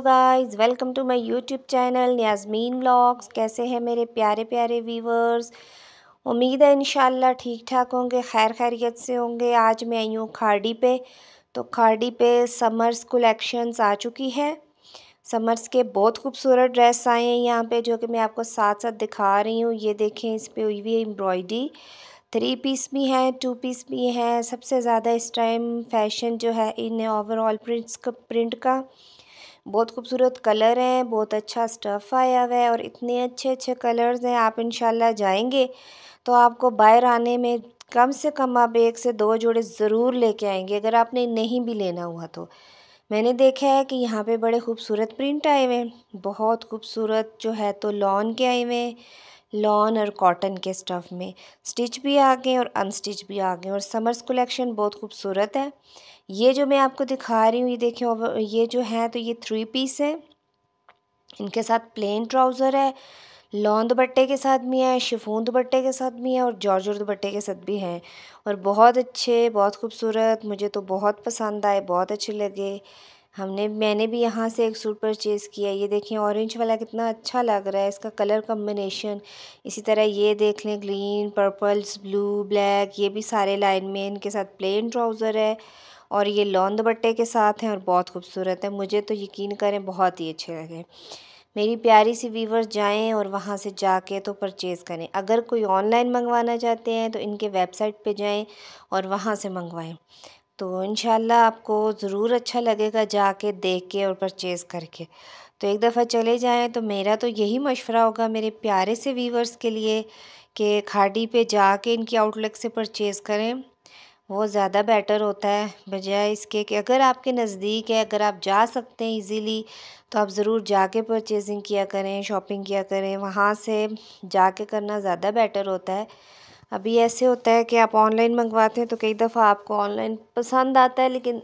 guys welcome to my YouTube channel Nyazmeen vlogs कैसे हैं मेरे प्यारे प्यारे व्यूवर्स उम्मीद है इन ठीक ठाक होंगे खैर खैरियत से होंगे आज मैं आई हूँ खाड़ी पे तो खाड़ी पे समर्स कलेक्शंस आ चुकी हैं समर्स के बहुत खूबसूरत ड्रेस आए हैं यहाँ पे जो कि मैं आपको साथ साथ दिखा रही हूँ ये देखें इस पर हुई हुई एम्ब्रॉयडरी थ्री पीस भी हैं टू पीस भी हैं सबसे ज़्यादा इस टाइम फैशन जो है इन ओवरऑल प्रिंट्स का प्रिंट का बहुत खूबसूरत कलर हैं बहुत अच्छा स्टफ़ आया हुआ है और इतने अच्छे अच्छे कलर्स हैं आप इंशाल्लाह जाएंगे तो आपको बाहर आने में कम से कम आप एक से दो जोड़े ज़रूर लेके आएंगे अगर आपने नहीं भी लेना हुआ तो मैंने देखा है कि यहाँ पे बड़े खूबसूरत प्रिंट आए हुए हैं बहुत खूबसूरत जो है तो लॉन के आए हुए हैं लॉन और कॉटन के स्टफ़ में स्टिच भी आ गए और अनस्टिच भी आ गए और समर्स कलेक्शन बहुत खूबसूरत है ये जो मैं आपको दिखा रही हूँ ये देखें ये जो है तो ये थ्री पीस है इनके साथ प्लेन ट्राउज़र है लॉन दुपट्टे के साथ भी हैं शिफोन दुपट्टे के साथ भी हैं और जॉर्ज दुपट्टे के साथ भी हैं और बहुत अच्छे बहुत खूबसूरत मुझे तो बहुत पसंद आए बहुत अच्छे लगे हमने मैंने भी यहाँ से एक सूट परचेज़ किया ये देखें ऑरेंज वाला कितना अच्छा लग रहा है इसका कलर कम्बिनेशन इसी तरह ये देख लें ग्रीन पर्पल्स ब्लू ब्लैक ये भी सारे लाइन में इनके साथ प्लेन ट्राउज़र है और ये लॉन्द बट्टे के साथ हैं और बहुत खूबसूरत है मुझे तो यकीन करें बहुत ही अच्छे लगे मेरी प्यारी सी वीवर जाएं और वहाँ से जाके तो परचेज़ करें अगर कोई ऑनलाइन मंगवाना चाहते हैं तो इनके वेबसाइट पे जाएं और वहाँ से मंगवाएं तो इन आपको ज़रूर अच्छा लगेगा जाके देख के और परचेज़ करके तो एक दफ़ा चले जाएं तो मेरा तो यही मशवरा होगा मेरे प्यारे से वीवर्स के लिए कि खाड़ी पे जाके इनकी आउटलेट से परचेज़ करें वो ज़्यादा बेटर होता है बजाय इसके कि अगर आपके नज़दीक है अगर आप जा सकते हैं इजीली तो आप ज़रूर जाके परचेजिंग किया करें शॉपिंग किया करें वहाँ से जाके करना ज़्यादा बेटर होता है अभी ऐसे होता है कि आप ऑनलाइन मंगवाते हैं तो कई दफ़ा आपको ऑनलाइन पसंद आता है लेकिन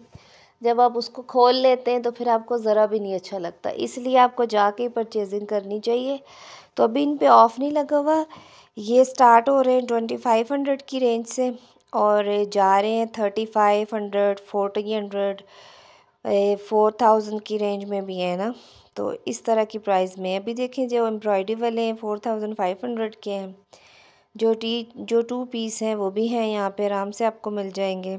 जब आप उसको खोल लेते हैं तो फिर आपको ज़रा भी नहीं अच्छा लगता इसलिए आपको जाके परचेजिंग करनी चाहिए तो अभी इन पे ऑफ़ नहीं लगा हुआ ये स्टार्ट हो रहे हैं ट्वेंटी फाइव हंड्रेड की रेंज से और जा रहे हैं thirty five hundred forty hundred four thousand की रेंज में भी है ना तो इस तरह की प्राइस में अभी देखें जो एम्ब्रॉयडरी वाले हैं फोर थाउजेंड फाइव हंड्रेड के हैं जो टी जो टू पीस हैं वो भी हैं यहाँ पे आराम से आपको मिल जाएंगे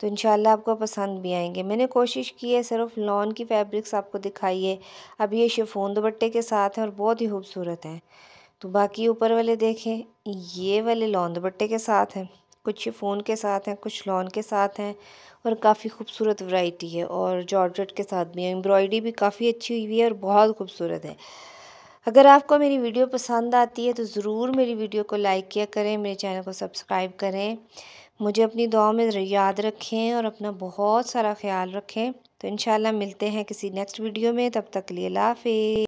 तो इन आपको पसंद भी आएंगे मैंने कोशिश की है सिर्फ लॉन की फैब्रिक्स आपको दिखाई है अब ये शिफोन दुपट्टे के साथ हैं और बहुत ही खूबसूरत हैं तो बाकी ऊपर वाले देखें ये वाले लॉन दुपट्टे के साथ हैं कुछ शिफोन के साथ हैं कुछ लॉन के साथ हैं और काफ़ी खूबसूरत वैरायटी है और जॉर्जट के साथ भी एम्ब्रॉयडरी भी काफ़ी अच्छी हुई है और बहुत खूबसूरत है अगर आपको मेरी वीडियो पसंद आती है तो ज़रूर मेरी वीडियो को लाइक किया करें मेरे चैनल को सब्सक्राइब करें मुझे अपनी दुआ में याद रखें और अपना बहुत सारा ख्याल रखें तो इन मिलते हैं किसी नेक्स्ट वीडियो में तब तक लिए लाफे